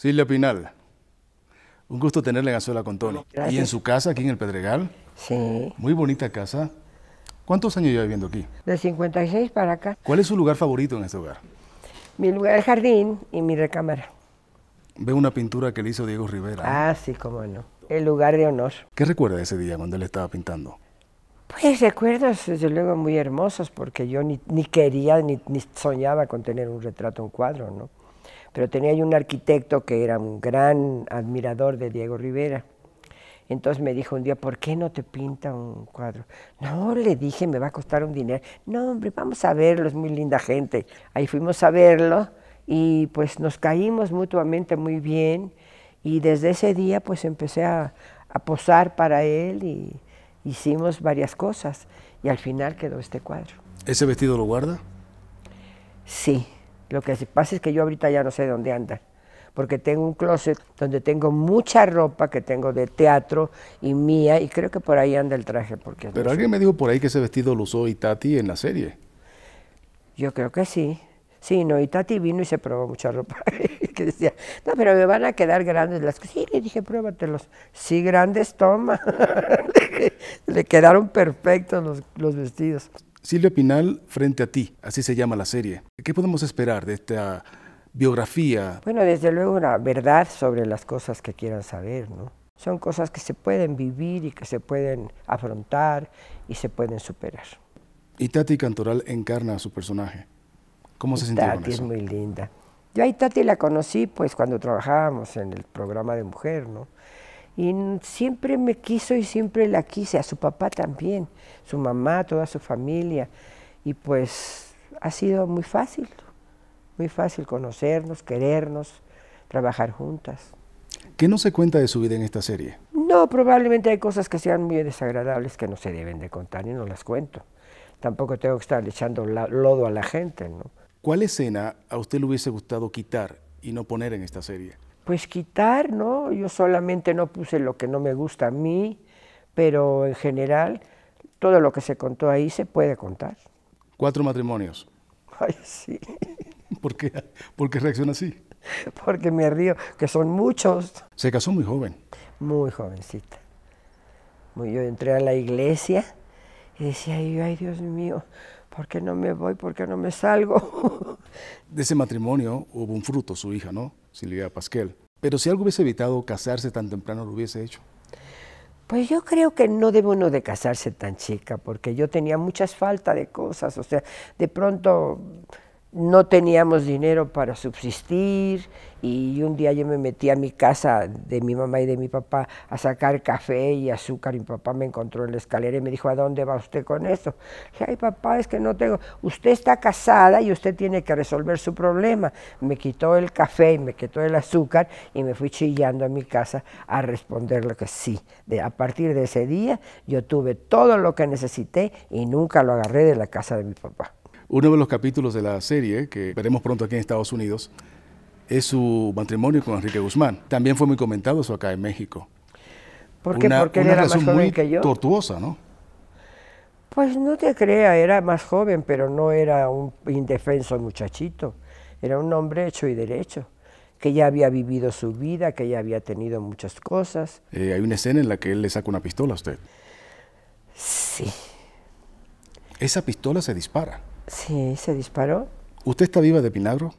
Silvia Pinal, un gusto tenerla en Azuela con Tony. Y en su casa, aquí en el Pedregal. Sí. Muy bonita casa. ¿Cuántos años lleva viviendo aquí? De 56 para acá. ¿Cuál es su lugar favorito en este hogar? Mi lugar el jardín y mi recámara. Ve una pintura que le hizo Diego Rivera. ¿eh? Ah, sí, cómo no. El lugar de honor. ¿Qué recuerda de ese día cuando él estaba pintando? Pues recuerdos, desde luego, muy hermosos, porque yo ni, quería ni, ni soñaba con tener un retrato, un cuadro, ¿no? pero tenía yo un arquitecto que era un gran admirador de Diego Rivera. Entonces me dijo un día, ¿por qué no te pinta un cuadro? No, le dije, me va a costar un dinero. No, hombre, vamos a verlo, es muy linda gente. Ahí fuimos a verlo y pues nos caímos mutuamente muy bien y desde ese día pues empecé a, a posar para él y hicimos varias cosas y al final quedó este cuadro. ¿Ese vestido lo guarda? Sí. Lo que pasa es que yo ahorita ya no sé dónde andan, porque tengo un closet donde tengo mucha ropa que tengo de teatro y mía, y creo que por ahí anda el traje. Porque Pero alguien me dijo por ahí que ese vestido lo usó Itati en la serie. Yo creo que sí. Sí, no, y vino y se probó mucha ropa. que decía, no, pero me van a quedar grandes las cosas. Sí, le dije, pruébatelos. Sí, grandes, toma. le quedaron perfectos los vestidos. Silvia Pinal, frente a ti, así se llama la serie. ¿Qué podemos esperar de esta biografía? Bueno, desde luego una verdad sobre las cosas que quieran saber, ¿no? Son cosas que se pueden vivir y que se pueden afrontar y se pueden superar. Y Tati Cantoral encarna a su personaje. ¿Cómo se sintió Tati es muy linda. Yo a Tati la conocí pues cuando trabajábamos en el programa de mujer, ¿no? Y siempre me quiso y siempre la quise, a su papá también, su mamá, toda su familia. Y pues ha sido muy fácil, muy fácil conocernos, querernos, trabajar juntas. ¿Qué no se cuenta de su vida en esta serie? No, probablemente hay cosas que sean muy desagradables que no se deben de contar y no las cuento. Tampoco tengo que estar echando lodo a la gente, ¿no? ¿Cuál escena a usted le hubiese gustado quitar y no poner en esta serie? pues quitar, ¿no? Yo solamente no puse lo que no me gusta a mí, pero en general todo lo que se contó ahí se puede contar. Cuatro matrimonios. Ay, sí. ¿Por qué, ¿Por reacciona así? Porque me río, que son muchos. Se casó muy joven. Muy jovencita. yo entré a la iglesia y decía yo, ay Dios mío, ¿por qué no me voy? ¿Por qué no me salgo? De ese matrimonio hubo un fruto, su hija, ¿no? Silvia Pasquel. Pero si algo hubiese evitado casarse tan temprano, lo hubiese hecho. Pues yo creo que no debo uno de casarse tan chica, porque yo tenía muchas faltas de cosas, o sea, de pronto no teníamos dinero para subsistir y un día yo me metí a mi casa de mi mamá y de mi papá a sacar café y azúcar. y Mi papá me encontró en la escalera y me dijo, ¿a dónde va usted con eso? dije, ay papá, es que no tengo, usted está casada y usted tiene que resolver su problema. Me quitó el café y me quitó el azúcar y me fui chillando a mi casa a responderle que sí. De, a partir de ese día yo tuve todo lo que necesité y nunca lo agarré de la casa de mi papá. Uno de los capítulos de la serie, que veremos pronto aquí en Estados Unidos, es su matrimonio con Enrique Guzmán. También fue muy comentado eso acá en México. ¿Por qué? Porque era más joven que yo. Tortuosa, ¿no? Pues no te creas, era más joven, pero no era un indefenso muchachito. Era un hombre hecho y derecho, que ya había vivido su vida, que ya había tenido muchas cosas. Eh, hay una escena en la que él le saca una pistola a usted. Sí. Esa pistola se dispara. Sí, se disparó. ¿Usted está viva de pinagro?